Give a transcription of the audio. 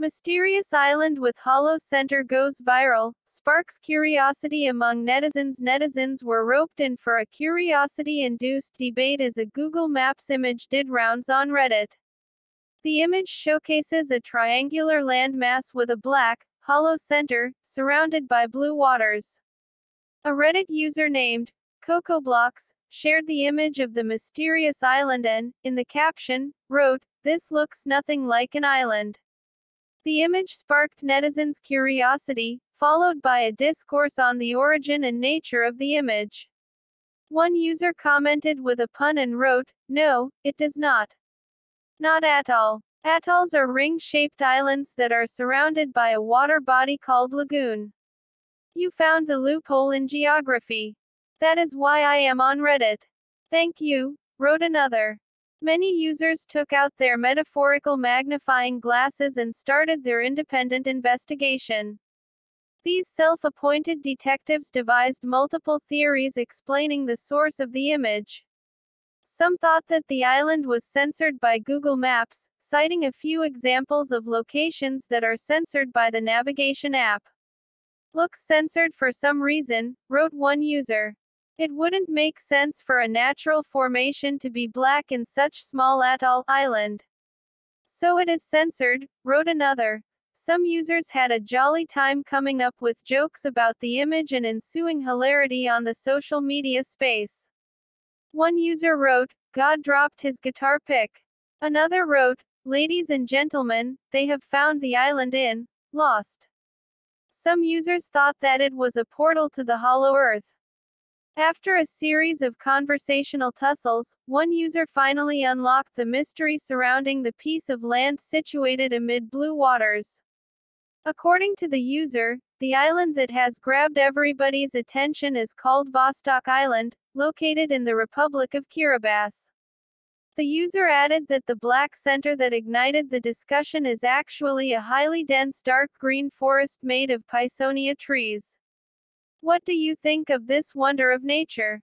Mysterious island with hollow center goes viral, sparks curiosity among netizens. Netizens were roped in for a curiosity induced debate as a Google Maps image did rounds on Reddit. The image showcases a triangular landmass with a black, hollow center, surrounded by blue waters. A Reddit user named CocoBlocks shared the image of the mysterious island and, in the caption, wrote, This looks nothing like an island. The image sparked netizens' curiosity, followed by a discourse on the origin and nature of the image. One user commented with a pun and wrote, No, it does not. Not at all. Atolls are ring shaped islands that are surrounded by a water body called lagoon. You found the loophole in geography. That is why I am on Reddit. Thank you, wrote another. Many users took out their metaphorical magnifying glasses and started their independent investigation. These self appointed detectives devised multiple theories explaining the source of the image. Some thought that the island was censored by Google Maps, citing a few examples of locations that are censored by the navigation app. Looks censored for some reason, wrote one user. It wouldn't make sense for a natural formation to be black in such small atoll island. So it is censored, wrote another. Some users had a jolly time coming up with jokes about the image and ensuing hilarity on the social media space. One user wrote, God dropped his guitar pick. Another wrote, Ladies and gentlemen, they have found the island in, lost. Some users thought that it was a portal to the hollow earth. After a series of conversational tussles, one user finally unlocked the mystery surrounding the piece of land situated amid blue waters. According to the user, the island that has grabbed everybody's attention is called Vostok Island, located in the Republic of Kiribati. The user added that the black center that ignited the discussion is actually a highly dense dark green forest made of Pisonia trees. What do you think of this wonder of nature?